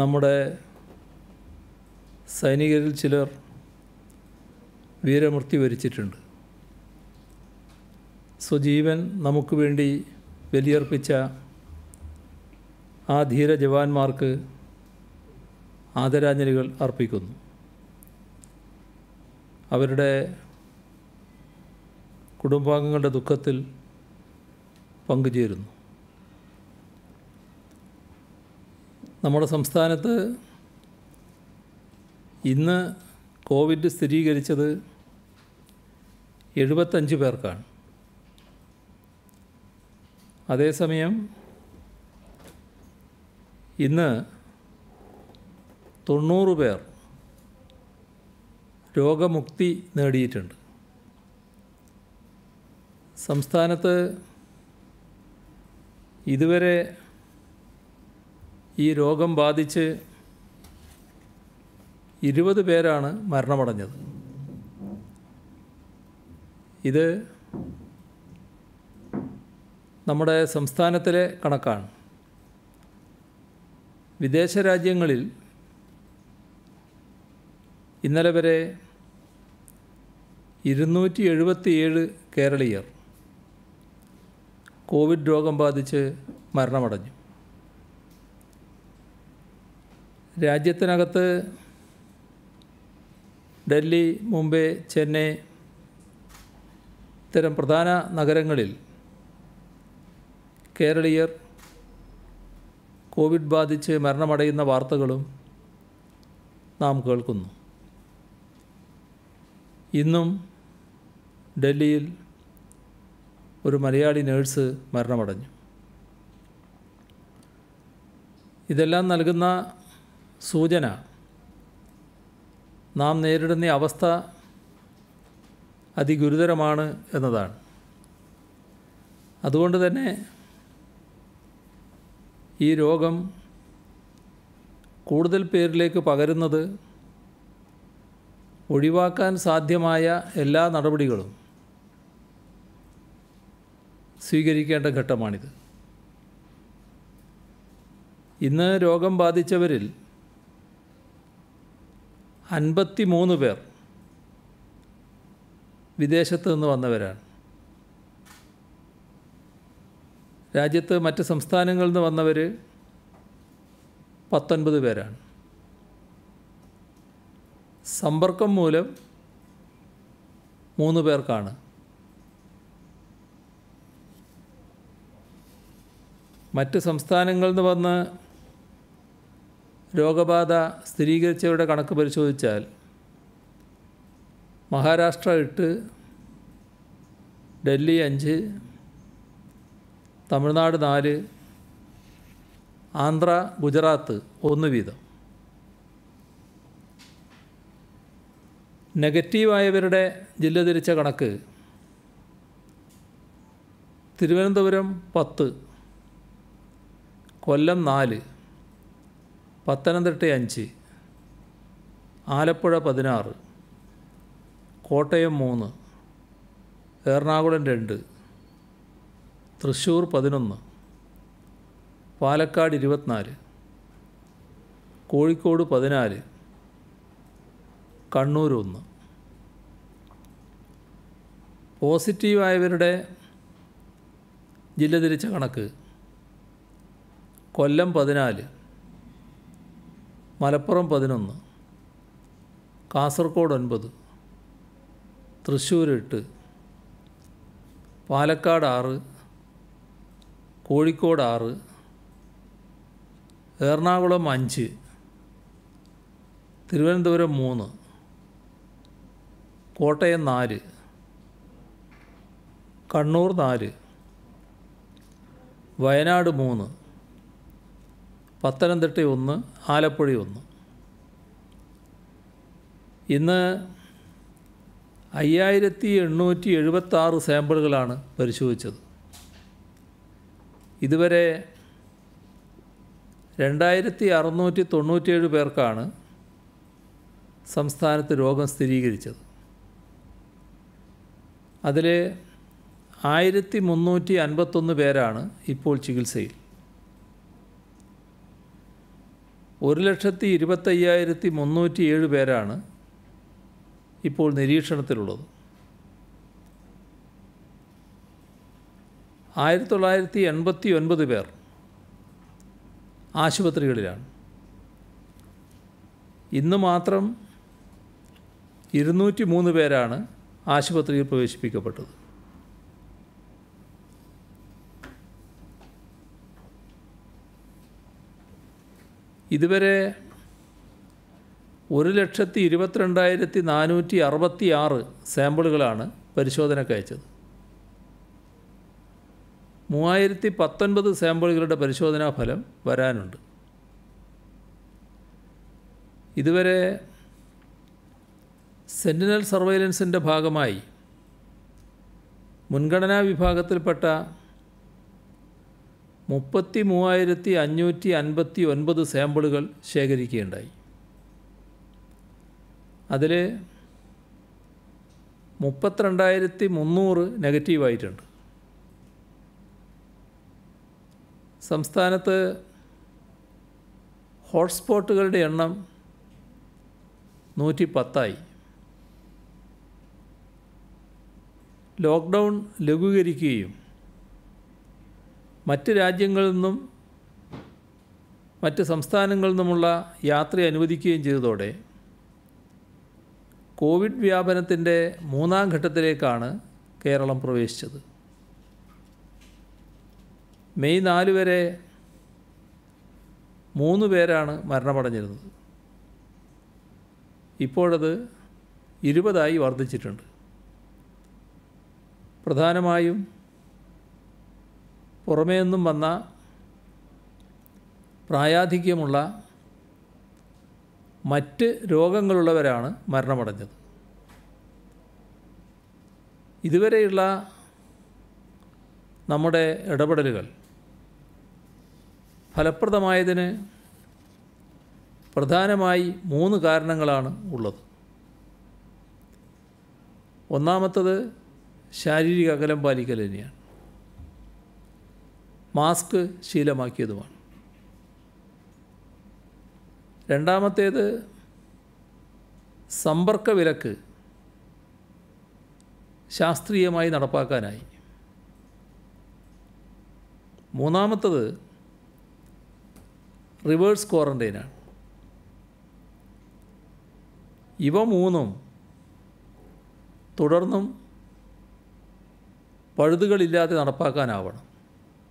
നമ്മുടെ സൈനികരിൽ ചിലർ വീരമൃത്യു വരിച്ചിട്ടുണ്ട് സ്വജീവൻ നമുക്ക് വേണ്ടി ബലിയർപ്പിച്ച ആ ധീര ജവാന്മാർക്ക് ആദരാഞ്ജലികൾ അർപ്പിക്കുന്നു അവരുടെ കുടുംബാംഗങ്ങളുടെ ദുഃഖത്തിൽ പങ്കുചേരുന്നു നമ്മുടെ സംസ്ഥാനത്ത് ഇന്ന് കോവിഡ് സ്ഥിരീകരിച്ചത് എഴുപത്തഞ്ച് പേർക്കാണ് അതേസമയം ഇന്ന് തൊണ്ണൂറ് പേർ രോഗമുക്തി നേടിയിട്ടുണ്ട് സംസ്ഥാനത്ത് ഇതുവരെ ഈ രോഗം ബാധിച്ച് ഇരുപത് പേരാണ് മരണമടഞ്ഞത് ഇത് നമ്മുടെ സംസ്ഥാനത്തിലെ കണക്കാണ് വിദേശ രാജ്യങ്ങളിൽ ഇന്നലെ വരെ ഇരുന്നൂറ്റി എഴുപത്തിയേഴ് കേരളീയർ കോവിഡ് രോഗം ബാധിച്ച് മരണമടഞ്ഞു രാജ്യത്തിനകത്ത് ഡൽഹി മുംബൈ ചെന്നൈ ഇത്തരം പ്രധാന നഗരങ്ങളിൽ കേരളീയർ കോവിഡ് ബാധിച്ച് മരണമടയുന്ന വാർത്തകളും നാം കേൾക്കുന്നു ഇന്നും ഡൽഹിയിൽ ഒരു മലയാളി നേഴ്സ് മരണമടഞ്ഞു ഇതെല്ലാം നൽകുന്ന സൂചന നാം നേരിടുന്ന അവസ്ഥ അതിഗുരുതരമാണ് എന്നതാണ് അതുകൊണ്ട് തന്നെ ഈ രോഗം കൂടുതൽ പേരിലേക്ക് പകരുന്നത് ഒഴിവാക്കാൻ സാധ്യമായ എല്ലാ നടപടികളും സ്വീകരിക്കേണ്ട ഘട്ടമാണിത് ഇന്ന് രോഗം ബാധിച്ചവരിൽ അൻപത്തി മൂന്ന് പേർ വിദേശത്ത് നിന്ന് വന്നവരാണ് രാജ്യത്ത് മറ്റ് സംസ്ഥാനങ്ങളിൽ നിന്ന് വന്നവർ പത്തൊൻപത് പേരാണ് സമ്പർക്കം മൂലം മൂന്ന് പേർക്കാണ് മറ്റ് സംസ്ഥാനങ്ങളിൽ നിന്ന് വന്ന് രോഗബാധ സ്ഥിരീകരിച്ചവരുടെ കണക്ക് പരിശോധിച്ചാൽ മഹാരാഷ്ട്ര എട്ട് ഡൽഹി അഞ്ച് തമിഴ്നാട് നാല് ആന്ധ്ര ഗുജറാത്ത് ഒന്ന് വീതം നെഗറ്റീവായവരുടെ ജില്ല തിരിച്ച കണക്ക് തിരുവനന്തപുരം പത്ത് കൊല്ലം നാല് പത്തനംതിട്ട അഞ്ച് ആലപ്പുഴ പതിനാറ് കോട്ടയം മൂന്ന് എറണാകുളം രണ്ട് തൃശ്ശൂർ പതിനൊന്ന് പാലക്കാട് ഇരുപത്തിനാല് കോഴിക്കോട് പതിനാല് കണ്ണൂർ ഒന്ന് പോസിറ്റീവായവരുടെ ജില്ല തിരിച്ച കണക്ക് കൊല്ലം പതിനാല് മലപ്പുറം പതിനൊന്ന് കാസർഗോഡ് ഒൻപത് തൃശ്ശൂർ എട്ട് പാലക്കാട് ആറ് കോഴിക്കോട് ആറ് എറണാകുളം അഞ്ച് തിരുവനന്തപുരം മൂന്ന് കോട്ടയം നാല് കണ്ണൂർ നാല് വയനാട് മൂന്ന് പത്തനംതിട്ട ഒന്ന് ആലപ്പുഴ ഒന്ന് ഇന്ന് അയ്യായിരത്തി എണ്ണൂറ്റി എഴുപത്താറ് സാമ്പിളുകളാണ് പരിശോധിച്ചത് ഇതുവരെ രണ്ടായിരത്തി അറുന്നൂറ്റി തൊണ്ണൂറ്റിയേഴ് പേർക്കാണ് സംസ്ഥാനത്ത് രോഗം സ്ഥിരീകരിച്ചത് അതിൽ ആയിരത്തി മുന്നൂറ്റി അൻപത്തൊന്ന് പേരാണ് ഇപ്പോൾ ചികിത്സയിൽ ഒരു ലക്ഷത്തി ഇരുപത്തയ്യായിരത്തി മുന്നൂറ്റി ഏഴ് പേരാണ് ഇപ്പോൾ നിരീക്ഷണത്തിലുള്ളത് ആയിരത്തി തൊള്ളായിരത്തി എൺപത്തി ഒൻപത് പേർ ആശുപത്രികളിലാണ് ഇന്ന് മാത്രം ഇരുന്നൂറ്റി മൂന്ന് പേരാണ് ആശുപത്രിയിൽ പ്രവേശിപ്പിക്കപ്പെട്ടത് ഇതുവരെ ഒരു ലക്ഷത്തി ഇരുപത്തിരണ്ടായിരത്തി നാനൂറ്റി അറുപത്തി ആറ് സാമ്പിളുകളാണ് പരിശോധനയ്ക്ക് അയച്ചത് മൂവായിരത്തി പത്തൊൻപത് സാമ്പിളുകളുടെ പരിശോധനാ ഫലം വരാനുണ്ട് ഇതുവരെ സെൻറ്റിനൽ സർവൈലൻസിൻ്റെ ഭാഗമായി മുൻഗണനാ വിഭാഗത്തിൽപ്പെട്ട മുപ്പത്തി മൂവായിരത്തി അഞ്ഞൂറ്റി അൻപത്തി ഒൻപത് സാമ്പിളുകൾ ശേഖരിക്കുകയുണ്ടായി അതിൽ മുപ്പത്തിരണ്ടായിരത്തി മുന്നൂറ് നെഗറ്റീവായിട്ടുണ്ട് സംസ്ഥാനത്ത് ഹോട്ട്സ്പോട്ടുകളുടെ എണ്ണം നൂറ്റി പത്തായി ലോക്ക്ഡൗൺ ലഘൂകരിക്കുകയും മറ്റ് രാജ്യങ്ങളിൽ നിന്നും മറ്റ് സംസ്ഥാനങ്ങളിൽ നിന്നുമുള്ള യാത്ര അനുവദിക്കുകയും ചെയ്തതോടെ കോവിഡ് വ്യാപനത്തിൻ്റെ മൂന്നാം ഘട്ടത്തിലേക്കാണ് കേരളം പ്രവേശിച്ചത് മെയ് നാല് വരെ മൂന്ന് പേരാണ് മരണമടഞ്ഞിരുന്നത് ഇപ്പോഴത് ഇരുപതായി വർദ്ധിച്ചിട്ടുണ്ട് പ്രധാനമായും പുറമേ നിന്നും വന്ന പ്രായാധിക്യമുള്ള മറ്റ് രോഗങ്ങളുള്ളവരാണ് മരണമടഞ്ഞത് ഇതുവരെയുള്ള നമ്മുടെ ഇടപെടലുകൾ ഫലപ്രദമായതിന് പ്രധാനമായി മൂന്ന് കാരണങ്ങളാണ് ഉള്ളത് ഒന്നാമത്തത് ശാരീരിക അകലം പാലിക്കൽ തന്നെയാണ് മാസ്ക് ശീലമാക്കിയതുമാണ് രണ്ടാമത്തേത് സമ്പർക്ക വിലക്ക് ശാസ്ത്രീയമായി നടപ്പാക്കാനായി മൂന്നാമത്തത് റിവേഴ്സ് ക്വാറൻറ്റൈനാണ് ഇവ മൂന്നും തുടർന്നും പഴുതുകളില്ലാതെ നടപ്പാക്കാനാവണം